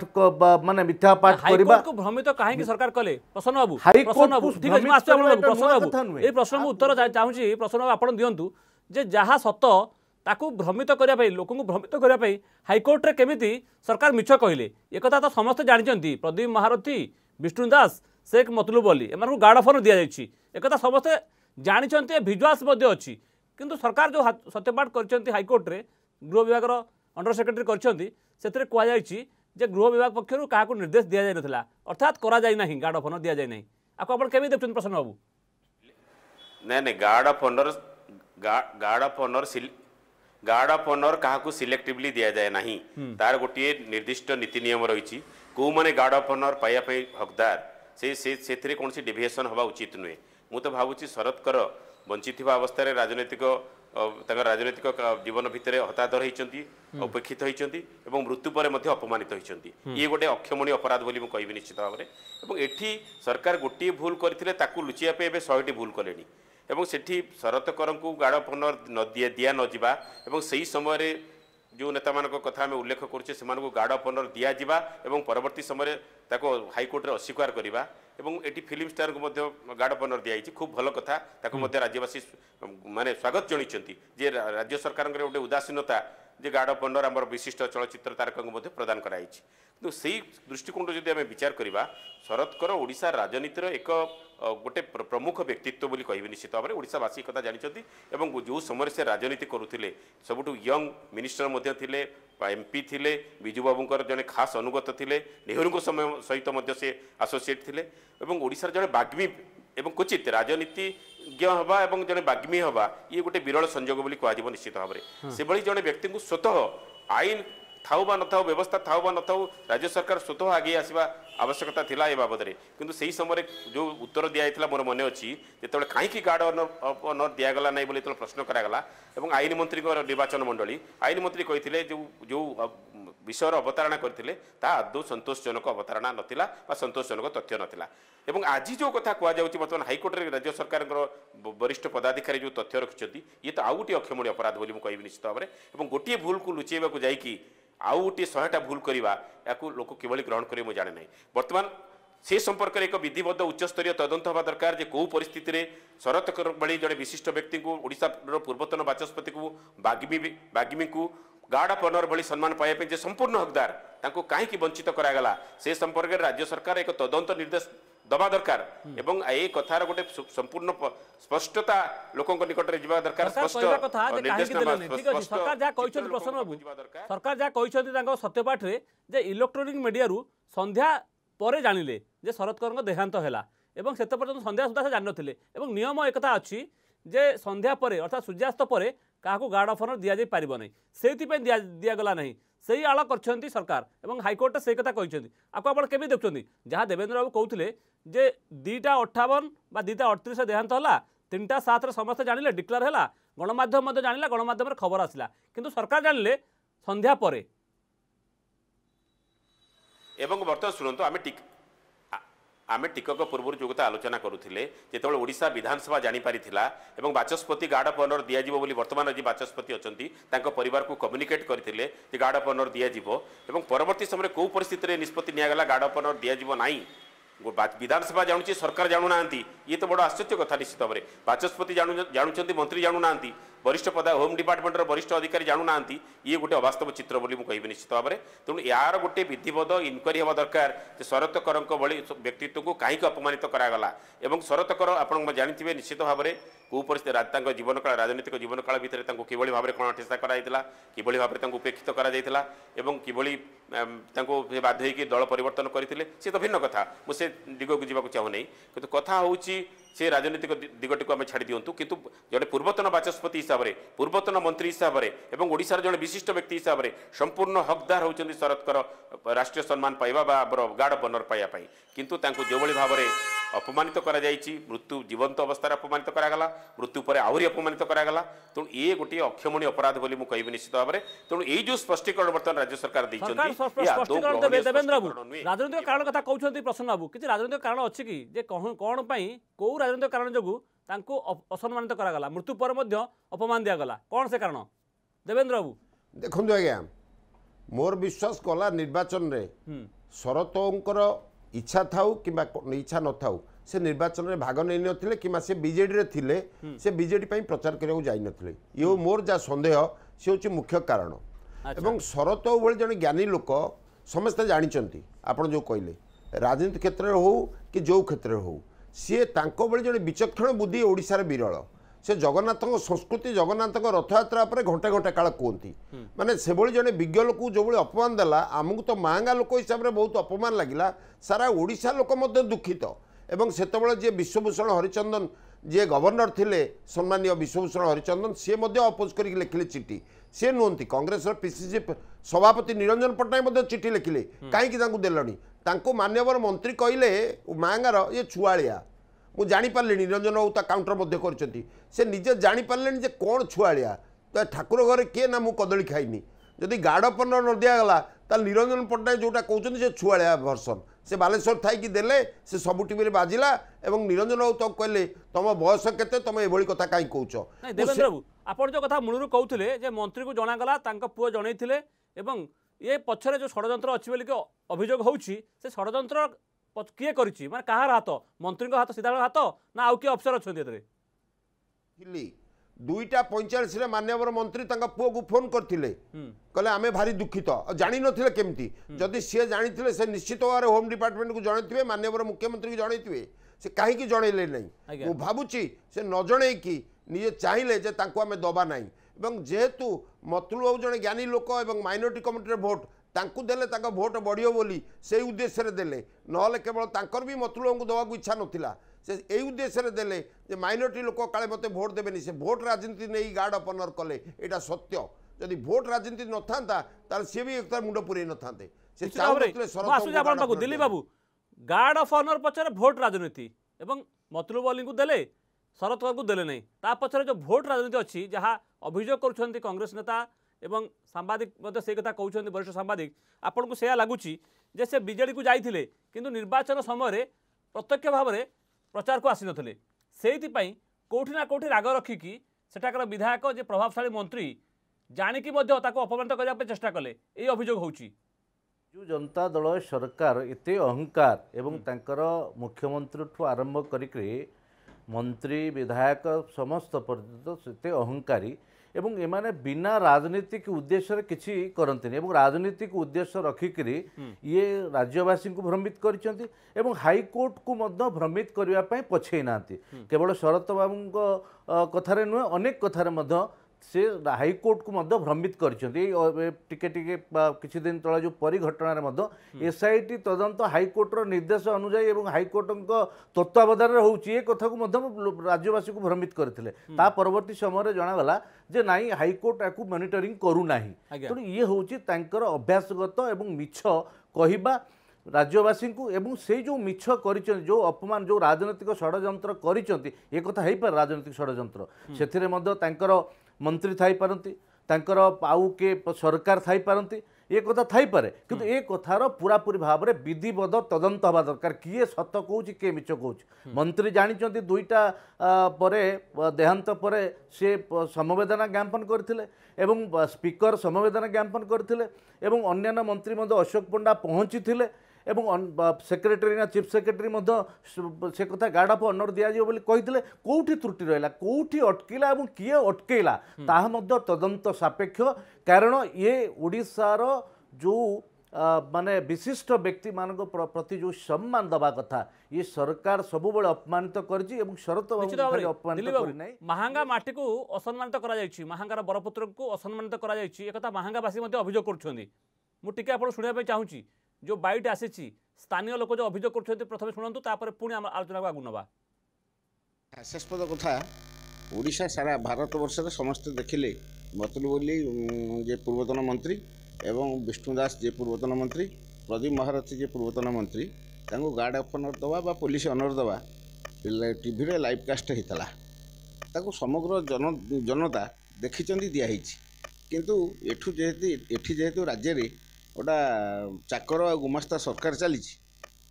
মানে মিথ্যা পাঠ করিবা কো ভ্রমিত কাহে কি সরকার কলে প্রশ্ন বাবু প্রশ্ন বাবু ঠিক আছে আসছে আপনার প্রশ্ন বাবু এই প্রশ্ন মু উত্তর চাহুছি প্রশ্ন বাবু আপন দিয়ন্তু যে যাহা সত তাকু ভ্রমিত করিয়া পাই লোকଙ୍କୁ ভ্রমিত করিয়া করা হাইকোর্টরে কেমিতি সরকার মিছ কহিলে কথা তো সমস্ত জাঁচান প্রদীপ মহারথী বিষ্ণু দাস শেখ মতলুব অলি এমন গার্ড অফ অনর দিয়েছে একথা সমস্তে ভিজুয়াস ভিজুয়ালস অছি কিন্তু সরকার যে সত্যপাঠ করছেন হাইকোর্টরে গৃহ বিভাগের অন্ডর সেক্রেটারি করছেন ସେଥିରେ କୁହାଯାଇଛି ଯେ ଗୃହ ବିଭାଗ ପକ୍ଷରୁ କାହାକୁ ନିର୍ଦ୍ଦେଶ ଦିଆଯାଇନଥିଲା ଅର୍ଥାତ୍ କରାଯାଇ ନାହିଁ ଗାର୍ଡ଼ ଅଫ୍ ଅନର୍ ଦିଆଯାଇ ନାହିଁ ଆକୁ ଆପଣ କେମିତି ଦେଖୁଛନ୍ତି ପ୍ରସନ୍ନ ବାବୁ ନାଇଁ ନାଇଁ guard of honour guard of honour guard of honour কাহকু সিলেক্টিভলি দিয়া যায় না তার গোটিয়ে নির্দিষ্ট নীতি নিয়ম রয়েছে কেউমানে গার্ড অফ অনর পাইয়া হকদার সে সেথিরে কোণী ডেভিয়েসন হওয়া উচিত নুহে মু তো ভাবুছি শরৎকর বঞ্চিত অবস্থায় রাজনৈতিক ତାଙ୍କ ରାଜନୈତିକ ଜୀବନ ଭିତରେ ହତାହତର ହେଇଛନ୍ତି ଉପେକ୍ଷିତ ହେଇଛନ୍ତି ଏବଂ ମୃତ୍ୟୁ ପରେ ମଧ୍ୟ ଅପମାନିତ ହେଇଛନ୍ତି ଇଏ ଗୋଟେ ଅକ୍ଷମଣୀ ଅପରାଧ ବୋଲି ମୁଁ କହିବି ନିଶ୍ଚିତ ଭାବରେ ଏବଂ ଏଠି ସରକାର ଗୋଟିଏ ଭୁଲ କରିଥିଲେ ତାକୁ ଲୁଚିବା ପାଇଁ ଏବେ ଶହେଟି ଭୁଲ କଲେଣି ଏବଂ ସେଠି ଶରତକରଙ୍କୁ ଗାଡ଼ ପନ ନ ଦିଆ ନଯିବା ଏବଂ ସେହି ସମୟରେ ଯେଉଁ ନେତାମାନଙ୍କ କଥା ଆମେ ଉଲ୍ଲେଖ କରୁଛେ ସେମାନଙ୍କୁ ଗାର୍ଡ଼ ଅଫ୍ ଅନର୍ ଦିଆଯିବା ଏବଂ ପରବର୍ତ୍ତୀ ସମୟରେ ତାକୁ ହାଇକୋର୍ଟରେ ଅସ୍ୱୀକାର କରିବା ଏବଂ ଏଠି ଫିଲ୍ମ ଷ୍ଟାର୍ଙ୍କୁ ମଧ୍ୟ ଗାର୍ଡ଼ ଅଫ୍ ଅନର୍ ଦିଆଯାଇଛି ଖୁବ୍ ଭଲ କଥା ତାକୁ ମଧ୍ୟ ରାଜ୍ୟବାସୀ ମାନେ ସ୍ୱାଗତ ଜଣାଇଛନ୍ତି ଯେ ରାଜ୍ୟ ସରକାରଙ୍କର ଗୋଟେ ଉଦାସୀନତା ଯେ ଗାଡ଼ ପଣ୍ଡର ଆମର ବିଶିଷ୍ଟ ଚଳଚ୍ଚିତ୍ର ତାରକାଙ୍କୁ ମଧ୍ୟ ପ୍ରଦାନ କରାଯାଇଛି କିନ୍ତୁ ସେହି ଦୃଷ୍ଟିକୋଣରୁ ଯଦି ଆମେ ବିଚାର କରିବା ଶରତଙ୍କର ଓଡ଼ିଶା ରାଜନୀତିର ଏକ ଗୋଟେ ପ୍ରମୁଖ ବ୍ୟକ୍ତିତ୍ୱ ବୋଲି କହିବି ନିଶ୍ଚିତ ଭାବରେ ଓଡ଼ିଶାବାସୀ କଥା ଜାଣିଛନ୍ତି ଏବଂ ଯେଉଁ ସମୟରେ ସେ ରାଜନୀତି କରୁଥିଲେ ସବୁଠୁ ୟଙ୍ଗ ମିନିଷ୍ଟର ମଧ୍ୟ ଥିଲେ ଏମ୍ପି ଥିଲେ ବିଜୁବାବୁଙ୍କର ଜଣେ ଖାସ୍ ଅନୁଗତ ଥିଲେ ନେହେରୁଙ୍କ ସମୟ ସହିତ ମଧ୍ୟ ସେ ଆସୋସିଏଟ୍ ଥିଲେ ଏବଂ ଓଡ଼ିଶାର ଜଣେ ବାଗ୍ମୀ ଏବଂ କ୍ୱଚିତ ରାଜନୀତି ଯୋଗ୍ୟ ହେବା ଏବଂ ଜଣେ ବାଗ୍ମୀ ହେବା ଇଏ ଗୋଟେ ବିରଳ ସଂଯୋଗ ବୋଲି କୁହାଯିବ ନିଶ୍ଚିତ ଭାବରେ ସେଭଳି ଜଣେ ବ୍ୟକ୍ତିଙ୍କୁ ସ୍ୱତଃ ଆଇନ ଥାଉ ବା ନଥାଉ ବ୍ୟବସ୍ଥା ଥାଉ ବା ନଥାଉ ରାଜ୍ୟ ସରକାର ସ୍ୱତଃ ଆଗେଇ ଆସିବା ଆବଶ୍ୟକତା ଥିଲା ଏ ବାବଦରେ କିନ୍ତୁ ସେହି ସମୟରେ ଯେଉଁ ଉତ୍ତର ଦିଆଯାଇଥିଲା ମୋର ମନେ ଅଛି ଯେତେବେଳେ କାହିଁକି ଗାର୍ଡ ଅନର ଦିଆଗଲା ନାହିଁ ବୋଲି ଯେତେବେଳେ ପ୍ରଶ୍ନ କରାଗଲା ଏବଂ ଆଇନ ମନ୍ତ୍ରୀଙ୍କର ନିର୍ବାଚନ ମଣ୍ଡଳୀ ଆଇନ ମନ୍ତ୍ରୀ କହିଥିଲେ ଯେଉଁ ଯେଉଁ ବିଷୟର ଅବତାରଣା କରିଥିଲେ ତାହା ଆଦୌ ସନ୍ତୋଷଜନକ ଅବତାରଣା ନଥିଲା ବା ସନ୍ତୋଷଜନକ ତଥ୍ୟ ନଥିଲା ଏବଂ ଆଜି ଯେଉଁ କଥା କୁହାଯାଉଛି ବର୍ତ୍ତମାନ ହାଇକୋର୍ଟରେ ରାଜ୍ୟ ସରକାରଙ୍କର ବରିଷ୍ଠ ପଦାଧିକାରୀ ଯେଉଁ ତଥ୍ୟ ରଖିଛନ୍ତି ଇଏ ତ ଆଉ ଗୋଟିଏ ଅକ୍ଷମୂଳୀ ଅପରାଧ ବୋଲି ମୁଁ କହିବି ନିଶ୍ଚିତ ଭାବରେ ଏବଂ ଗୋଟିଏ ଭୁଲକୁ ଲୁଚେଇବାକୁ ଯାଇକି ଆଉ ଗୋଟିଏ ଶହେଟା ଭୁଲ କରିବା ଏହାକୁ ଲୋକ କିଭଳି ଗ୍ରହଣ କରିବେ ମୁଁ ଜାଣେ ନାହିଁ ବର୍ତ୍ତମାନ ସେ ସମ୍ପର୍କରେ ଏକ ବିଧିବଦ୍ଧ ଉଚ୍ଚସ୍ତରୀୟ ତଦନ୍ତ ହେବା ଦରକାର ଯେ କେଉଁ ପରିସ୍ଥିତିରେ ଶରତ ଭଳି ଜଣେ ବିଶିଷ୍ଟ ବ୍ୟକ୍ତିଙ୍କୁ ଓଡ଼ିଶାର ପୂର୍ବତନ ବାଚସ୍ପତିଙ୍କୁ ବାଗ୍ମୀ ବାଗ୍ମୀଙ୍କୁ গার্ড অফ ଅନର ଭଳି ସମ୍ମାନ ପାଇବା ପାଇଁ ଯେ ସମ୍ପୂର୍ଣ୍ଣ ହକଦାର ତାଙ୍କୁ କାହିଁକି ବଞ୍ଚିତ କରାଗଲା ସେ ସମ୍ପର୍କରେ ରାଜ୍ୟ ସରକାର ଏକ ତଦନ୍ତ ନିର୍ଦ୍ଦେଶ ଦେବା ଦରକାର ଏବଂ ଏ କଥାର ଗୋଟେ ସମ୍ପୂର୍ଣ୍ଣ ସ୍ପଷ୍ଟତା ଲୋକଙ୍କ ନିକଟରେ ଯିବା ଦରକାର ସରକାର ଯାହା କହିଛନ୍ତି ପ୍ରସନ୍ନ ବାବୁ ସରକାର ଯାହା କହିଛନ୍ତି ତାଙ୍କ ସତ୍ୟପାଠରେ ଯେ ଇଲେକ୍ଟ୍ରୋନିକ ମିଡିଆରୁ ସନ୍ଧ୍ୟା ପରେ ଜାଣିଲେ ଯେ ଶରତକରଙ୍କ ଦେହାନ୍ତ ହେଲା ଏବଂ ସେତେ ପର୍ଯ୍ୟନ୍ତ ସନ୍ଧ୍ୟା ସୁଦ୍ଧା ସେ ଜାଣିନଥିଲେ ଏବଂ ନିୟମ ଏକଥା ଅଛି ଯେ ସନ୍ଧ୍ୟା ପରେ ଅର୍ଥାତ୍ ସୂର୍ଯ୍ୟାସ୍ତ ପରେ কাহাকু গার্ড অফ অনর দিয়া যাই পারিব নাই সেইপাই দিয়া দিয়াগলা নাই সেই আড় করছেন সরকার এবং হাইকোর্ট সেই কথা কিন্তু আকু আপনার কেমি দেখছেন যা দেবেন্দ্র বাবু কৌলে যে দুইটা অঠাবন বা দুইটা অড়তিশ দেহান্ত হল তিনটা সাতরে সমস্ত জাঁলে ডিক্লেয়ার হল গণমাধ্যম জাঁলা গণমাধ্যমের খবর আসলা কিন্তু সরকার জাঁলে সন্ধ্যা পরে এবং বর্তমান শুণতু আমি টিকে ଆମେ ଟିକକ ପୂର୍ବରୁ ଯେଉଁ କଥା ଆଲୋଚନା କରୁଥିଲେ ଯେତେବେଳେ ଓଡ଼ିଶା ବିଧାନସଭା ଜାଣିପାରିଥିଲା ଏବଂ ବାଚସ୍ପତି ଗାର୍ଡ଼ ଅଫ୍ ଅନର୍ ଦିଆଯିବ ବୋଲି ବର୍ତ୍ତମାନ ଯିଏ ବାଚସ୍ପତି ଅଛନ୍ତି ତାଙ୍କ ପରିବାରକୁ କମ୍ୟୁନିକେଟ୍ କରିଥିଲେ ଯେ ଗାର୍ଡ଼ ଅଫ୍ ଅନର୍ ଦିଆଯିବ ଏବଂ ପରବର୍ତ୍ତୀ ସମୟରେ କେଉଁ ପରିସ୍ଥିତିରେ ନିଷ୍ପତ୍ତି ନିଆଗଲା ଗାର୍ଡ଼ ଅଫ୍ ଅନର୍ ଦିଆଯିବ ନାହିଁ ବିଧାନସଭା ଜାଣୁଛି ସରକାର ଜାଣୁନାହାନ୍ତି ଇଏ ତ ବଡ଼ ଆଶ୍ଚର୍ଯ୍ୟ କଥା ନିଶ୍ଚିତ ଭାବରେ ବାଚସ୍ପତି ଜାଣୁଛନ୍ତି ମନ୍ତ୍ରୀ ଜାଣୁନାହାନ୍ତି ବରିଷ୍ଠ ପଦା ହୋମ୍ ଡିପାର୍ଟମେଣ୍ଟର ବରିଷ୍ଠ ଅଧିକାରୀ ଜାଣୁନାହାନ୍ତି ଇଏ ଗୋଟେ ଅବାସ୍ତବ ଚିତ୍ର ବୋଲି ମୁଁ କହିବି ନିଶ୍ଚିତ ଭାବରେ ତେଣୁ ଏହାର ଗୋଟେ ବିଧିବଦ୍ଧ ଇନକ୍ୱାରି ହେବା ଦରକାର ଯେ ଶରତ କରଙ୍କ ଭଳି ବ୍ୟକ୍ତିତ୍ୱକୁ କାହିଁକି ଅପମାନିତ କରାଗଲା ଏବଂ ଶରତ କର ଆପଣ ଜାଣିଥିବେ ନିଶ୍ଚିତ ଭାବରେ କେଉଁ ପରିସ୍ଥିତି ତାଙ୍କ ଜୀବନକାଳ ରାଜନୈତିକ ଜୀବନକାଳ ଭିତରେ ତାଙ୍କୁ କିଭଳି ଭାବରେ କ'ଣ ଠେସା କରାଯାଇଥିଲା କିଭଳି ଭାବରେ ତାଙ୍କୁ ଉପେକ୍ଷିତ କରାଯାଇଥିଲା ଏବଂ କିଭଳି ତାଙ୍କୁ ସେ ବାଧ୍ୟ ହୋଇକି ଦଳ ପରିବର୍ତ୍ତନ କରିଥିଲେ ସେ ତ ଭିନ୍ନ କଥା ମୁଁ ସେ ଦିଗକୁ ଯିବାକୁ ଚାହୁଁନାହିଁ କିନ୍ତୁ କଥା ହେଉଛି ସେ ରାଜନୈତିକ ଦିଗଟିକୁ ଆମେ ଛାଡ଼ି ଦିଅନ୍ତୁ କିନ୍ତୁ ଜଣେ ପୂର୍ବତନ ବାଚସ୍ପତି ହିସାବରେ ପୂର୍ବତନ ମନ୍ତ୍ରୀ ହିସାବରେ ଏବଂ ଓଡ଼ିଶାର ଜଣେ ବିଶିଷ୍ଟ ବ୍ୟକ୍ତି ହିସାବରେ ସମ୍ପୂର୍ଣ୍ଣ ହକଦାର ହେଉଛନ୍ତି ଶରତଙ୍କର ରାଷ୍ଟ୍ରୀୟ ସମ୍ମାନ ପାଇବା ବା ଆମର ଗାର୍ଡ଼ ଅଫ୍ ଅନର୍ ପାଇବା ପାଇଁ କିନ୍ତୁ ତାଙ୍କୁ ଯେଉଁଭଳି ଭାବରେ ଅପମାନିତ କରାଯାଇଛି ମୃତ୍ୟୁ ଜୀବନ୍ତ ଅବସ୍ଥାରେ ଅପମାନିତ କରାଗଲା ମୃତ୍ୟୁ ପରେ ଆହୁରି ଅପମାନିତ କରାଗଲା ତେଣୁ ଏ ଗୋଟିଏ ଅକ୍ଷମଣୀୟ ଅପରାଧ ବୋଲି ମୁଁ କହିବି ନିଶ୍ଚିତ ଭାବରେ ତେଣୁ ଏଇ ଯେଉଁ ସ୍ପଷ୍ଟୀକରଣ ବର୍ତ୍ତମାନ ରାଜ୍ୟ ସରକାର ଦେଇଛନ୍ତି ରାଜନୈତିକ କାରଣ କଥା କହୁଛନ୍ତି ପ୍ରସନ୍ନ ବାବୁ କିଛି ରାଜନୈତିକ କାରଣ ଅଛି କି ଯେ କ'ଣ ପାଇଁ କେଉଁ ରାଜନୈତିକ କାରଣ ଯୋଗୁଁ ତାଙ୍କୁ ଅସମ୍ମାନିତ କରାଗଲା ମୃତ୍ୟୁ ପରେ ମଧ୍ୟ ଅପମାନ ଦିଆଗଲା କ'ଣ ସେ କାରଣ ଦେବେନ୍ଦ୍ର ବାବୁ ଦେଖନ୍ତୁ ଆଜ୍ଞା ମୋର ବିଶ୍ୱାସ କଲା ନିର୍ବାଚନରେ ଶରତଙ୍କର ଇଚ୍ଛା ଥାଉ କିମ୍ବା ଇଚ୍ଛା ନଥାଉ ସେ ନିର୍ବାଚନରେ ଭାଗ ନେଇନଥିଲେ କିମ୍ବା ସେ ବିଜେଡ଼ିରେ ଥିଲେ ସେ ବିଜେଡ଼ି ପାଇଁ ପ୍ରଚାର କରିବାକୁ ଯାଇନଥିଲେ ଇଏ ମୋର ଯାହା ସନ୍ଦେହ ସେ ହେଉଛି ମୁଖ୍ୟ କାରଣ ଏବଂ ଶରତ ଭଳି ଜଣେ ଜ୍ଞାନୀ ଲୋକ ସମସ୍ତେ ଜାଣିଛନ୍ତି ଆପଣ ଯେଉଁ କହିଲେ ରାଜନୀତି କ୍ଷେତ୍ରରେ ହେଉ କି ଯେଉଁ କ୍ଷେତ୍ରରେ ହେଉ ସିଏ ତାଙ୍କ ଭଳି ଜଣେ ବିଚକ୍ଷଣ ବୁଦ୍ଧି ଓଡ଼ିଶାରେ ବିରଳ ସେ ଜଗନ୍ନାଥଙ୍କ ସଂସ୍କୃତି ଜଗନ୍ନାଥଙ୍କ ରଥଯାତ୍ରା ଉପରେ ଘଣ୍ଟେ ଘଣ୍ଟେ କାଳ କୁହନ୍ତି ମାନେ ସେଭଳି ଜଣେ ବିଜ୍ଞ ଲୋକକୁ ଯେଉଁଭଳି ଅପମାନ ଦେଲା ଆମକୁ ତ ମାଙ୍ଗା ଲୋକ ହିସାବରେ ବହୁତ ଅପମାନ ଲାଗିଲା ସାରା ଓଡ଼ିଶା ଲୋକ ମଧ୍ୟ ଦୁଃଖିତ ଏବଂ ସେତେବେଳେ ଯିଏ ବିଶ୍ୱଭୂଷଣ ହରିଚନ୍ଦନ ଯିଏ ଗଭର୍ଣ୍ଣର ଥିଲେ ସମ୍ମାନୀୟ ବିଶ୍ୱଭୂଷଣ ହରିଚନ୍ଦନ ସିଏ ମଧ୍ୟ ଅପୋଜ୍ କରିକି ଲେଖିଲେ ଚିଠି ସିଏ ନୁହନ୍ତି କଂଗ୍ରେସର ପିସିସି ସଭାପତି ନିରଞ୍ଜନ ପଟ୍ଟନାୟକ ମଧ୍ୟ ଚିଠି ଲେଖିଲେ କାହିଁକି ତାଙ୍କୁ ଦେଲଣି ତାଙ୍କୁ ମାନ୍ୟବର ମନ୍ତ୍ରୀ କହିଲେ ମାଙ୍ଗାର ଇଏ ଛୁଆଳିଆ ମୁଁ ଜାଣିପାରିଲିଣି ନିରଞ୍ଜନ ବାବୁ ତା କାଉଣ୍ଟର ମଧ୍ୟ କରିଛନ୍ତି ସେ ନିଜେ ଜାଣିପାରିଲେଣି ଯେ କ'ଣ ଛୁଆଳିଆ ତ ଠାକୁର ଘରେ କିଏ ନା ମୁଁ କଦଳୀ ଖାଇନି ଯଦି ଗାଢ଼ପନ ନ ଦିଆଗଲା ତାହେଲେ ନିରଞ୍ଜନ ପଟ୍ଟନାୟକ ଯେଉଁଟା କହୁଛନ୍ତି ସେ ଛୁଆଳିଆ ଭର୍ସନ୍ ସେ ବାଲେଶ୍ୱର ଥାଇକି ଦେଲେ ସେ ସବୁ ଟିଭିରେ ବାଜିଲା ଏବଂ ନିରଞ୍ଜନ ବାବୁ ତାକୁ କହିଲେ ତମ ବୟସ କେତେ ତମେ ଏଭଳି କଥା କାହିଁକି କହୁଛ ଦେବେନ୍ଦ୍ରବାବୁ ଆପଣ ଯେଉଁ କଥା ମୂଳରୁ କହୁଥିଲେ ଯେ ମନ୍ତ୍ରୀଙ୍କୁ ଜଣାଗଲା ତାଙ୍କ ପୁଅ ଜଣାଇଥିଲେ ଏବଂ ଏ ପଛରେ ଯେଉଁ ଷଡ଼ଯନ୍ତ୍ର ଅଛି ବୋଲିକି ଅଭିଯୋଗ ହେଉଛି ସେ ଷଡ଼ଯନ୍ତ୍ର କିଏ କରିଛି ମାନେ କାହାର ହାତ ମନ୍ତ୍ରୀଙ୍କ ହାତ ସିଧାଳ ହାତ ନା ଆଉ କିଏ ଅଫିସର ଅଛନ୍ତି ଏଥିରେ ଥିଲି ଦୁଇଟା ପଇଁଚାଳିଶରେ ମାନ୍ୟବର ମନ୍ତ୍ରୀ ତାଙ୍କ ପୁଅକୁ ଫୋନ କରିଥିଲେ କହିଲେ ଆମେ ଭାରି ଦୁଃଖିତ ଜାଣିନଥିଲେ କେମିତି ଯଦି ସିଏ ଜାଣିଥିଲେ ସେ ନିଶ୍ଚିତ ଭାବରେ ହୋମ୍ ଡିପାର୍ଟମେଣ୍ଟକୁ ଜଣାଇଥିବେ ମାନ୍ୟବର ମୁଖ୍ୟମନ୍ତ୍ରୀକୁ ଜଣାଇଥିବେ ସେ କାହିଁକି ଜଣାଇଲେ ନାହିଁ ମୁଁ ଭାବୁଛି ସେ ନ ଜଣେଇକି ନିଜେ ଚାହିଁଲେ ଯେ ତାଙ୍କୁ ଆମେ ଦେବା ନାହିଁ ଏବଂ ଯେହେତୁ ମତଲୁ ବାବୁ ଜଣେ ଜ୍ଞାନୀ ଲୋକ ଏବଂ ମାଇନୋରିଟି କମିଟିରେ ଭୋଟ୍ ତାଙ୍କୁ ଦେଲେ ତାଙ୍କ ଭୋଟ୍ ବଢ଼ିବ ବୋଲି ସେଇ ଉଦ୍ଦେଶ୍ୟରେ ଦେଲେ ନହେଲେ କେବଳ ତାଙ୍କର ବି ମତୁଲଙ୍କୁ ଦେବାକୁ ଇଚ୍ଛା ନଥିଲା ସେ ଏଇ ଉଦ୍ଦେଶ୍ୟରେ ଦେଲେ ଯେ ମାଇନୋରିଟି ଲୋକ କାଳେ ମୋତେ ଭୋଟ୍ ଦେବେନି ସେ ଭୋଟ୍ ରାଜନୀତି ନେଇ ଗାର୍ଡ଼ ଅଫ୍ ଅନର୍ କଲେ ଏଇଟା ସତ୍ୟ ଯଦି ଭୋଟ୍ ରାଜନୀତି ନଥାନ୍ତା ତାହେଲେ ସିଏ ବି ତାର ମୁଣ୍ଡ ପୁରେଇ ନଥାନ୍ତେ ସେ ଆସୁଛି ଆପଣ ପାଖକୁ ଦିଲ୍ଲୀ ବାବୁ ଗାର୍ଡ଼ ଅଫ୍ ଅନର୍ ପଛରେ ଭୋଟ୍ ରାଜନୀତି ଏବଂ ମତଲୁବ ଅଲିଙ୍କୁ ଦେଲେ ଶରତ ବାବୁ ଦେଲେ ନାହିଁ ତା ପଛରେ ଯେଉଁ ଭୋଟ୍ ରାଜନୀତି ଅଛି ଯାହା ଅଭିଯୋଗ କରୁଛନ୍ତି କଂଗ୍ରେସ ନେତା এবং সাংবাদিক মধ্যে সেই কথা কৌন বরিষ্ঠ সাংবাদিক আপনার সে লাগুচি যে সে বিজেডি যাই কিন্তু নির্বাচন সময় প্রত্যক্ষ ভাবে প্রচারক আসি নথিলে সেইপাই কোটি না কোটি রাগ রক্ষিকি সেটাকার বিধায়ক যে প্রভাবশালী মন্ত্রী জাণিকি মধ্যে তাকে অপমানিত করা চেষ্টা কলে এই অভিযোগ হচ্ছে ଯେଉଁ ଜନତା ଦଳ ସରକାର ଏତେ ଅହଙ୍କାର ଏବଂ ତାଙ୍କର ମୁଖ୍ୟମନ୍ତ୍ରୀଠୁ আরম্ভ করি মন্ত্রী বিধায়ক সমস্ত পর্যন্ত ସେତେ অহংকারী ଏବଂ ଏମାନେ ବିନା ରାଜନୀତିକ ଉଦ୍ଦେଶ୍ୟରେ କିଛି କରନ୍ତିନି ଏବଂ ରାଜନୀତିକ ଉଦ୍ଦେଶ୍ୟ ରଖିକରି ଇଏ ରାଜ୍ୟବାସୀଙ୍କୁ ଭ୍ରମିତ କରିଛନ୍ତି ଏବଂ ହାଇକୋର୍ଟକୁ ମଧ୍ୟ ଭ୍ରମିତ କରିବା ପାଇଁ ପଛେଇ ନାହାନ୍ତି କେବଳ ଶରତ ବାବୁଙ୍କ କଥାରେ ନୁହେଁ ଅନେକ କଥାରେ ମଧ୍ୟ ସେ ହାଇକୋର୍ଟକୁ ମଧ୍ୟ ଭ୍ରମିତ କରିଛନ୍ତି ଟିକେ ଟିକେ କିଛି ଦିନ ତଳେ ଯେଉଁ ପରୀ ଘଟଣାରେ ମଧ୍ୟ ଏସ୍ଆଇଟି ତଦନ୍ତ ହାଇକୋର୍ଟର ନିର୍ଦ୍ଦେଶ ଅନୁଯାୟୀ ଏବଂ ହାଇକୋର୍ଟଙ୍କ ତତ୍ତ୍ୱାବଧାନରେ ହେଉଛି ଏ କଥାକୁ ମଧ୍ୟ ରାଜ୍ୟବାସୀକୁ ଭ୍ରମିତ କରିଥିଲେ ତା ପରବର୍ତ୍ତୀ ସମୟରେ ଜଣାଗଲା ଯେ ନାଇଁ ହାଇକୋର୍ଟ ଏହାକୁ ମନିଟରିଂ କରୁନାହିଁ ତେଣୁ ଇଏ ହେଉଛି ତାଙ୍କର ଅଭ୍ୟାସଗତ ଏବଂ ମିଛ କହିବା ରାଜ୍ୟବାସୀଙ୍କୁ ଏବଂ ସେଇ ଯେଉଁ ମିଛ କରିଛନ୍ତି ଯେଉଁ ଅପମାନ ଯେଉଁ ରାଜନୈତିକ ଷଡ଼ଯନ୍ତ୍ର କରିଛନ୍ତି ଏ କଥା ହେଇପାରେ ରାଜନୈତିକ ଷଡ଼ଯନ୍ତ୍ର ସେଥିରେ ମଧ୍ୟ ତାଙ୍କର ମନ୍ତ୍ରୀ ଥାଇପାରନ୍ତି ତାଙ୍କର ଆଉ କିଏ ସରକାର ଥାଇପାରନ୍ତି ଏ କଥା ଥାଇପାରେ କିନ୍ତୁ ଏ କଥାର ପୁରାପୁରି ଭାବରେ ବିଧିବଦ୍ଧ ତଦନ୍ତ ହେବା ଦରକାର କିଏ ସତ କହୁଛି କିଏ ମିଛ କହୁଛି ମନ୍ତ୍ରୀ ଜାଣିଛନ୍ତି ଦୁଇଟା ପରେ ଦେହାନ୍ତ ପରେ ସିଏ ସମବେଦନା ଜ୍ଞାପନ କରିଥିଲେ ଏବଂ ସ୍ପିକର ସମବେଦନା ଜ୍ଞାପନ କରିଥିଲେ ଏବଂ ଅନ୍ୟାନ୍ୟ ମନ୍ତ୍ରୀ ମଧ୍ୟ ଅଶୋକ ପଣ୍ଡା ପହଞ୍ଚିଥିଲେ ଏବଂ ସେକ୍ରେଟେରୀ ନା ଚିଫ୍ ସେକ୍ରେଟେରୀ ମଧ୍ୟ ସେ କଥା ଗାର୍ଡ ଅଫ୍ ଅନର୍ ଦିଆଯିବ ବୋଲି କହିଥିଲେ କେଉଁଠି ତ୍ରୁଟି ରହିଲା କେଉଁଠି ଅଟକିଲା ଏବଂ କିଏ ଅଟକେଇଲା ତାହା ମଧ୍ୟ ତଦନ୍ତ ସାପେକ୍ଷ କାରଣ ଇଏ ଓଡ଼ିଶାର ଯେଉଁ ମାନେ ବିଶିଷ୍ଟ ବ୍ୟକ୍ତିମାନଙ୍କ ପ୍ରତି ଯେଉଁ ସମ୍ମାନ ଦେବା କଥା ଇଏ ସରକାର ସବୁବେଳେ ଅପମାନିତ କରିଛି ଏବଂ ଶରତ ମାହାଙ୍ଗା ମାଟିକୁ ଅସମ୍ମାନିତ କରାଯାଇଛି ମାହାଙ୍ଗାର ବରପୁତ୍ରଙ୍କୁ ଅସମ୍ମାନିତ କରାଯାଇଛି ଏକଥା ମାହାଙ୍ଗାବାସୀ ମଧ୍ୟ ଅଭିଯୋଗ କରୁଛନ୍ତି ମୁଁ ଟିକେ ଆପଣ ଶୁଣିବା ପାଇଁ ଚାହୁଁଛି যে বাইট আসিছি স্থানীয় লোক যে অভিযোগ করছেন প্রথমে শুণতু তাপরে পুঁ আমার আলোচনাকে আগু নেওয়া শেষ পদ কথা ওড়িশা সারা ভারতবর্ষে সমস্তে দেখিলে মতলু বলি যে পূর্বতন মন্ত্রী এবং বিষ্ণু দাস যে পূর্বতন মন্ত্রী প্রদীপ মহারথী যে পূর্বতন মন্ত্রী ତାଙ୍କୁ ଗାର୍ଡ଼ ଅଫ୍ ଅନର୍ ଦେବା ବା ପୋଲିସ ଅନର୍ ଦେବା ଟିଭିରେ ଲାଇଭ୍ କାଷ୍ଟ ହୋଇଥିଲା ତାକୁ ସମଗ୍ର ଜନ ଜନତା ଦେଖିଛନ୍ତି ଦିଆହେଇଛି କିନ୍ତୁ ଏଠୁ ଯେହେତୁ ଏଠି ଯେହେତୁ ରାଜ୍ୟରେ ଗୋଟା ଚାକର ଆଉ ଗୁମାସ୍ତା ସରକାର ଚାଲିଛି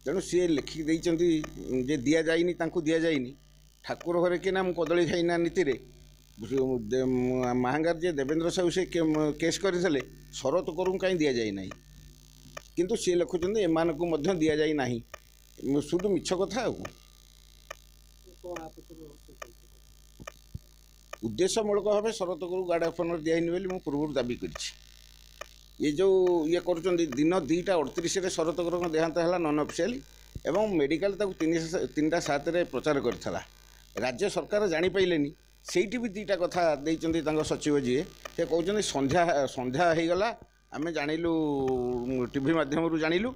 ତେଣୁ ସିଏ ଲେଖିକି ଦେଇଛନ୍ତି ଯେ ଦିଆଯାଇନି ତାଙ୍କୁ ଦିଆଯାଇନି ଠାକୁର ଘରେ କିନା ମୁଁ କଦଳୀ ଖାଇନା ନୀତିରେ ମାହାଙ୍ଗାର ଯିଏ ଦେବେନ୍ଦ୍ର ସାହୁ ସେ କେସ୍ କରିଥିଲେ ଶରତ କରୁଙ୍କୁ କାହିଁ ଦିଆଯାଇ ନାହିଁ କିନ୍ତୁ ସିଏ ଲେଖୁଛନ୍ତି ଏମାନଙ୍କୁ ମଧ୍ୟ ଦିଆଯାଇ ନାହିଁ ସୁଦୁ ମିଛ କଥା ଆଉ ଉଦ୍ଦେଶ୍ୟମୂଳକ ଭାବେ ଶରତ କରୁ ଗାର୍ଡ଼ ଅଫନର ଦିଆହେଇନି ବୋଲି ମୁଁ ପୂର୍ବରୁ ଦାବି କରିଛି ଇଏ ଯେଉଁ ଇଏ କରୁଛନ୍ତି ଦିନ ଦୁଇଟା ଅଡ଼ତିରିଶରେ ଶରତକରଙ୍କ ଦେହାନ୍ତ ହେଲା ନନ୍ ଅଫିସିଆଲି ଏବଂ ମେଡ଼ିକାଲ ତାକୁ ତିନି ତିନିଟା ସାତରେ ପ୍ରଚାର କରିଥିଲା ରାଜ୍ୟ ସରକାର ଜାଣିପାରିଲେନି ସେଇଠି ବି ଦୁଇଟା କଥା ଦେଇଛନ୍ତି ତାଙ୍କ ସଚିବ ଯିଏ ସେ କହୁଛନ୍ତି ସନ୍ଧ୍ୟା ସନ୍ଧ୍ୟା ହେଇଗଲା ଆମେ ଜାଣିଲୁ ଟିଭି ମାଧ୍ୟମରୁ ଜାଣିଲୁ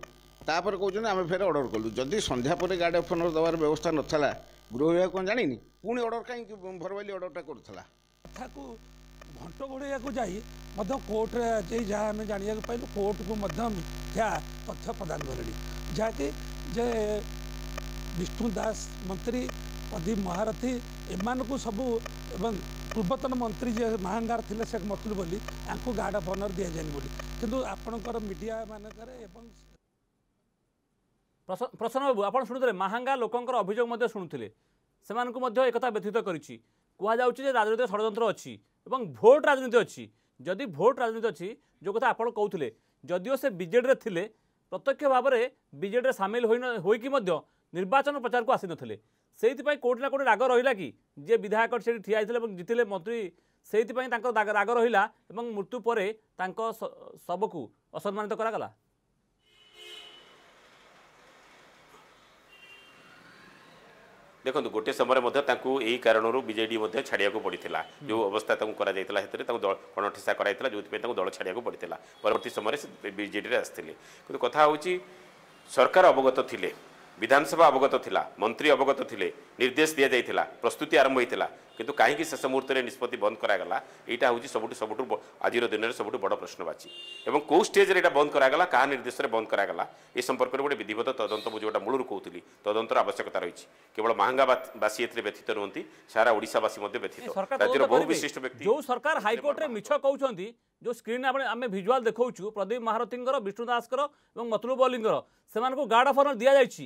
ତାପରେ କହୁଛନ୍ତି ଆମେ ଫେର ଅର୍ଡ଼ର କଲୁ ଯଦି ସନ୍ଧ୍ୟା ପରେ ଗାର୍ଡ଼ ଅଫ୍ ଦେବାର ବ୍ୟବସ୍ଥା ନଥିଲା ଗୃହ ବିଭାଗ କ'ଣ ଜାଣିନି ପୁଣି ଅର୍ଡ଼ର କାହିଁକି ଭରବାଲି ଅର୍ଡ଼ରଟା କରୁଥିଲା ତାକୁ ଘଣ୍ଟଘୋଡ଼େଇବାକୁ ଯାଇ ମଧ୍ୟ କୋର୍ଟରେ ଯାଇ ଯାହା ଆମେ ଜାଣିବାକୁ ପାଇଲୁ କୋର୍ଟକୁ ମଧ୍ୟ ମିଥ୍ୟା ତଥ୍ୟ ପ୍ରଦାନ କଲେଣି ଯାହାକି ଯେ ବିଷ୍ଣୁ ଦାସ ମନ୍ତ୍ରୀ ପ୍ରଦୀପ ମହାରଥୀ ଏମାନଙ୍କୁ ସବୁ ଏବଂ ପୂର୍ବତନ ମନ୍ତ୍ରୀ ଯିଏ ମାହାଙ୍ଗାର ଥିଲେ ଶେଖ ମତୁଲ ବୋଲି ତାଙ୍କୁ ଗାର୍ଡ଼ ଅଫ୍ ଅନର୍ ଦିଆଯାଏନି ବୋଲି କିନ୍ତୁ ଆପଣଙ୍କର ମିଡ଼ିଆ ମାନଙ୍କରେ ଏବଂ ପ୍ରସନ୍ନ ବାବୁ ଆପଣ ଶୁଣୁଥିଲେ ମାହାଙ୍ଗା ଲୋକଙ୍କର ଅଭିଯୋଗ ମଧ୍ୟ ଶୁଣୁଥିଲେ ସେମାନଙ୍କୁ ମଧ୍ୟ ଏକଥା ବ୍ୟତୀତ କରିଛି କୁହାଯାଉଛି ଯେ ରାଜନୈତିକ ଷଡ଼ଯନ୍ତ୍ର ଅଛି ଏବଂ ଭୋଟ୍ ରାଜନୀତି ଅଛି ଯଦି ଭୋଟ୍ ରାଜନୀତି ଅଛି ଯେଉଁ କଥା ଆପଣ କହୁଥିଲେ ଯଦିଓ ସେ ବିଜେଡ଼ିରେ ଥିଲେ ପ୍ରତ୍ୟକ୍ଷ ଭାବରେ ବିଜେଡ଼ିରେ ସାମିଲ ହୋଇ ହୋଇକି ମଧ୍ୟ ନିର୍ବାଚନ ପ୍ରଚାରକୁ ଆସିନଥିଲେ ସେଇଥିପାଇଁ କେଉଁଠି ନା କେଉଁଠି ରାଗ ରହିଲା କି ଯିଏ ବିଧାୟକ ସେଠି ଠିଆ ହେଇଥିଲେ ଏବଂ ଜିତିଲେ ମନ୍ତ୍ରୀ ସେଇଥିପାଇଁ ତାଙ୍କର ରାଗ ରହିଲା ଏବଂ ମୃତ୍ୟୁ ପରେ ତାଙ୍କ ଶବକୁ ଅସମ୍ମାନିତ କରାଗଲା ଦେଖନ୍ତୁ ଗୋଟିଏ ସମୟରେ ମଧ୍ୟ ତାଙ୍କୁ ଏହି କାରଣରୁ ବିଜେଡି ମଧ୍ୟ ଛାଡ଼ିବାକୁ ପଡ଼ିଥିଲା ଯେଉଁ ଅବସ୍ଥା ତାଙ୍କୁ କରାଯାଇଥିଲା ସେଥିରେ ତାଙ୍କୁ ଦଳ କଣଠିସା କରାଯାଇଥିଲା ଯେଉଁଥିପାଇଁ ତାଙ୍କୁ ଦଳ ଛାଡ଼ିବାକୁ ପଡ଼ିଥିଲା ପରବର୍ତ୍ତୀ ସମୟରେ ସେ ବିଜେଡ଼ିରେ ଆସିଥିଲେ କିନ୍ତୁ କଥା ହେଉଛି ସରକାର ଅବଗତ ଥିଲେ ବିଧାନସଭା ଅବଗତ ଥିଲା ମନ୍ତ୍ରୀ ଅବଗତ ଥିଲେ ନିର୍ଦ୍ଦେଶ ଦିଆଯାଇଥିଲା ପ୍ରସ୍ତୁତି ଆରମ୍ଭ ହୋଇଥିଲା କିନ୍ତୁ କାହିଁକି ଶେଷ ମୁହୂର୍ତ୍ତରେ ନିଷ୍ପତ୍ତି ବନ୍ଦ କରାଗଲା ଏଇଟା ହେଉଛି ସବୁଠୁ ସବୁଠୁ ଆଜିର ଦିନରେ ସବୁଠୁ ବଡ଼ ପ୍ରଶ୍ନବାଚୀ ଏବଂ କେଉଁ ଷ୍ଟେଜ୍ରେ ଏଇଟା ବନ୍ଦ କରାଗଲା କାହା ନିର୍ଦ୍ଦେଶରେ ବନ୍ଦ କରାଗଲା ଏ ସମ୍ପର୍କରେ ଗୋଟେ ବିଧିବଦ୍ଧ ତଦନ୍ତ ମୁଁ ଯେଉଁଟା ମୂଳରୁ କହୁଥିଲି ତଦନ୍ତର ଆବଶ୍ୟକତା ରହିଛି କେବଳ ମାହାଙ୍ଗାବାସୀ ଏଥିରେ ବ୍ୟତୀତ ନୁହନ୍ତି ସାରା ଓଡ଼ିଶାବାସୀ ମଧ୍ୟ ବ୍ୟତୀତ ରାଜ୍ୟର ବହୁ ବିଶିଷ୍ଟ ବ୍ୟକ୍ତି ଯେଉଁ ସରକାର ହାଇକୋର୍ଟରେ ମିଛ କହୁଛନ୍ତି ଯେଉଁ ସ୍କ୍ରିନ୍ ଆପଣ ଆମେ ଭିଜୁଆଲ୍ ଦେଖାଉଛୁ ପ୍ରଦୀପ ମହାରଥୀଙ୍କର ବିଷ୍ଣୁ ଦାସଙ୍କର ଏବଂ ମତଲୁବ ଅଲିଙ୍କର ସେମାନଙ୍କୁ ଗାର୍ଡ଼ ଅଫ୍ ଅନର୍ ଦିଆଯାଇଛି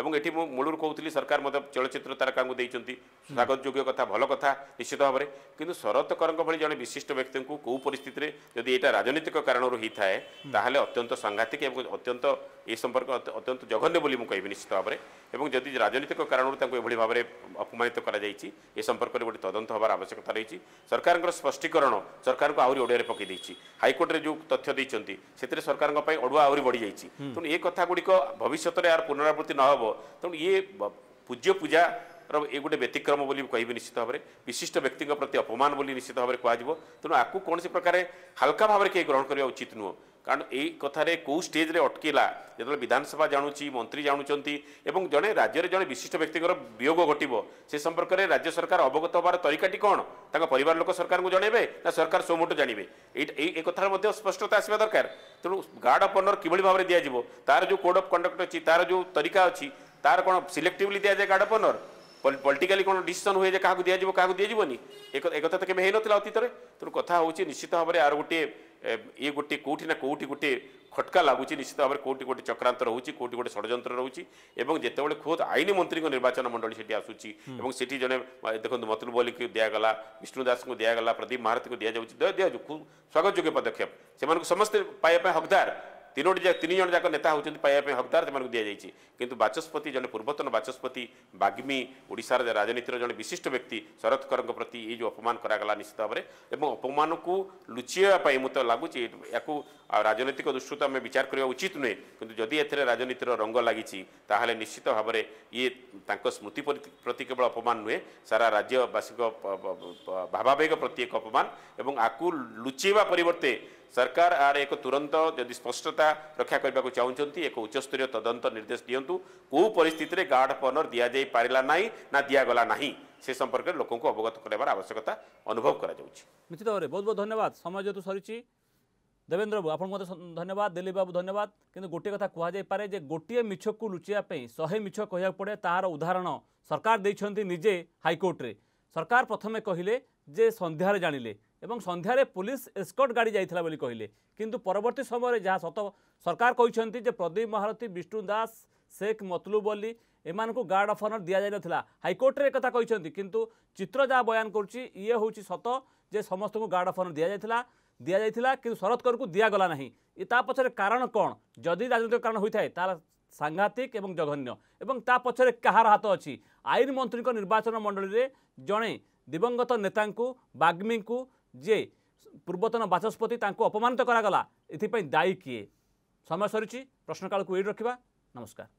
ଏବଂ ଏଠି ମୁଁ ମୂଳରୁ କହୁଥିଲି ସରକାର ମଧ୍ୟ ଚଳଚ୍ଚିତ୍ର ତାରକାଙ୍କୁ ଦେଇଛନ୍ତି ସ୍ୱାଗତଯୋଗ୍ୟ କଥା ଭଲ କଥା ନିଶ୍ଚିତ ଭାବରେ କିନ୍ତୁ ଶରତକରଙ୍କ ଭଳି ଜଣେ ବିଶିଷ୍ଟ ବ୍ୟକ୍ତିଙ୍କୁ କେଉଁ ପରିସ୍ଥିତିରେ ଯଦି ଏଇଟା ରାଜନୈତିକ କାରଣରୁ ହୋଇଥାଏ ତାହେଲେ ଅତ୍ୟନ୍ତ ସାଂଘାତିକ ଏବଂ ଅତ୍ୟନ୍ତ ଏ ସମ୍ପର୍କ ଅତ୍ୟନ୍ତ ଜଘନ୍ୟ ବୋଲି ମୁଁ କହିବି ନିଶ୍ଚିତ ଭାବରେ এবং যদি রাজনৈতিক কারণৰ তাক এবঢ়ি ভাৱৰে অপমানিত কৰা যায় চি এ সম্পৰ্কত তদন্ত হোৱাৰ আৱশ্যকতা ৰৈ চি সরকারৰ স্পষ্টীকৰণ সরকারক আৰু ওড়িয়ৰ পকি দি চি হাই কোর্টৰ যো তথ্য দি চন্তি সেইতে সরকারক পাই ওড়ু আৰু বঢ়ি যায় চি তন এ কথা গুডিক ভৱিষ্যতৰে আৰু পুনৰাবৃত্তি নহব তন এ পূজ্য পূজা আৰু এ গটে বেতিক্ৰম বুলি কৈ নিচিতভাৱৰে বিশিষ্ট ব্যক্তিৰ প্ৰতি অপমান বুলি নিচিতভাৱৰে ক' যাব তন আকু কোন সে प्रकारे হালকাভাৱৰে কি গ্ৰহণ কৰা উচিত নহ কারণ এই কথার কেউ স্টেজে অটকিলা যেত বিধানসভা জাণুছি মন্ত্রী জাণুচার এবং জনে রাজ্যের জনে বিশিষ্ট ব্যক্তির বিয়োগ ঘটব সে সম্পর্কের রাজ্য সরকার অবগত হবার তরিকাটি কণ তাঁর পরিবার লোক সরকার জনাইবে না সরকার সোমোট জাণবে এই এই কথার মধ্যে স্পষ্টতা আসবা দরকার তেমন গার্ড অফ অনর কিভাবে ভাবে দিয়া যাব তার যে কোড অফ কন্ডক্ট অ তার যে তরিকা অছি তার কোণ সিলেক্টিভলি দিয়া যায় গার্ড অফ অনর পলিটিকালি কোণ ডিসিশন হুয়ে যে কাহু দিয়া কাহু দিয়া একথা তো কেবে হয়ে নথিলা অতীতরে তেমন কথা হচ্ছে নিশ্চিত ভাবে আর গোটিয়ে ଇଏ ଗୋଟିଏ କେଉଁଠି ନା କେଉଁଠି ଗୋଟିଏ ଖଟକା ଲାଗୁଛି ନିଶ୍ଚିତ ଭାବରେ କେଉଁଠି ଗୋଟେ ଚକ୍ରାନ୍ତ ରହୁଛି କେଉଁଠି ଗୋଟେ ଷଡ଼ଯନ୍ତ୍ର ରହୁଛି ଏବଂ ଯେତେବେଳେ ଖୋଦ୍ ଆଇନ ମନ୍ତ୍ରୀଙ୍କ ନିର୍ବାଚନ ମଣ୍ଡଳୀ ସେଠି ଆସୁଛି ଏବଂ ସେଠି ଜଣେ ଦେଖନ୍ତୁ ମତଲୁବ ଅଲିକୁ ଦିଆଗଲା ବିଷ୍ଣୁ ଦାସଙ୍କୁ ଦିଆଗଲା ପ୍ରଦୀପ ମହାରଥୀଙ୍କୁ ଦିଆଯାଉଛି ଦିଆଯାଉ ସ୍ୱାଗତଯୋଗ୍ୟ ପଦକ୍ଷେପ ସେମାନଙ୍କୁ ସମସ୍ତେ ପାଇବା ପାଇଁ ହକଦାର ତିନୋଟି ତିନି ଜଣ ଯାକ ନେତା ହେଉଛନ୍ତି ପାଇବା ପାଇଁ ହକଦାର ସେମାନଙ୍କୁ ଦିଆଯାଇଛି କିନ୍ତୁ ବାଚସ୍ପତି ଜଣେ ପୂର୍ବତନ ବାଚସ୍ପତି ବାଗ୍ମୀ ଓଡ଼ିଶାର ରାଜନୀତିର ଜଣେ ବିଶିଷ୍ଟ ବ୍ୟକ୍ତି ଶରଦ କରଙ୍କ ପ୍ରତି ଏଇ ଯେଉଁ ଅପମାନ କରାଗଲା ନିଶ୍ଚିତ ଭାବରେ ଏବଂ ଅପମାନକୁ ଲୁଚାଇବା ପାଇଁ ମୋତେ ଲାଗୁଛି ୟାକୁ ରାଜନୈତିକ ଦୃଷ୍ଟିରୁ ତ ଆମେ ବିଚାର କରିବା ଉଚିତ ନୁହେଁ କିନ୍ତୁ ଯଦି ଏଥିରେ ରାଜନୀତିର ରଙ୍ଗ ଲାଗିଛି ତାହେଲେ ନିଶ୍ଚିତ ଭାବରେ ଇଏ ତାଙ୍କ ସ୍ମୃତି ପ୍ରତି କେବଳ ଅପମାନ ନୁହେଁ ସାରା ରାଜ୍ୟବାସୀଙ୍କ ଭାବାବେଗ ପ୍ରତି ଏକ ଅପମାନ ଏବଂ ଆକୁ ଲୁଚେଇବା ପରିବର୍ତ୍ତେ सरकार आर एक तुरंत जदि स्पष्टता रक्षा करने को चाहते एक उच्चस्तरीय तदंत निर्देश दिंतु कौ परिस्थित गार्ड पर्नर दि जापारा ना ना दिगला ना से संपर्क में लोक अवगत करार आवश्यकता अनुभव निश्चित भाव बहुत बहुत धन्यवाद समय जेहतु सरी देवेन्द्र बाबू आप धन्यवाद दिलीप बाबू धन्यवाद किंतु गोटे कथा कहुपे जे गोटे मिछ को लुचापी शहे मिछ कह पड़े तार उदाहरण सरकार देते निजे हाइकोर्टे सरकार प्रथम कहले जे सन्धार जान लें এবং সন্ধ্যায় পুলিশ এসকট গাড়ি যাই বলে কহিলে। কিন্তু পরবর্তী সময় যা সত সরকার কিন্তু যে প্রদীপ মহারথী বিষ্ণু দাস শেখ মতলুব অলি এমান গার্ড অফ অনর দিয়া যাই না হাইকোর্টের একথা কিন্তু কিন্তু চিত্র যা বয়ান করছি ইয়ে হচ্ছে সত যে সমস্ত গার্ড অফ অনর দিয়া যাই দিয়া যাই কিন্তু শরদ করকু দিয়াগলা না তা পছরে কারণ কণ যদি রাজনৈতিক কারণ হয়ে থাকে তার সাংঘাতিক এবং জঘন্য এবং তা পছরে কাহার হাত অছি আইন মন্ত্রীক নির্বাচন মণ্ডলীরে জনে দিবঙ্গত নেতা বাগ্মী ଯେ ପୂର୍ବତନ ବାଚସ୍ପତି ତାଙ୍କୁ ଅପମାନିତ କରାଗଲା ଏଥିପାଇଁ ଦାୟୀ କିଏ ସମୟ ସରିଛି ପ୍ରଶ୍ନକାଳକୁ ଏଇଠି ରଖିବା ନମସ୍କାର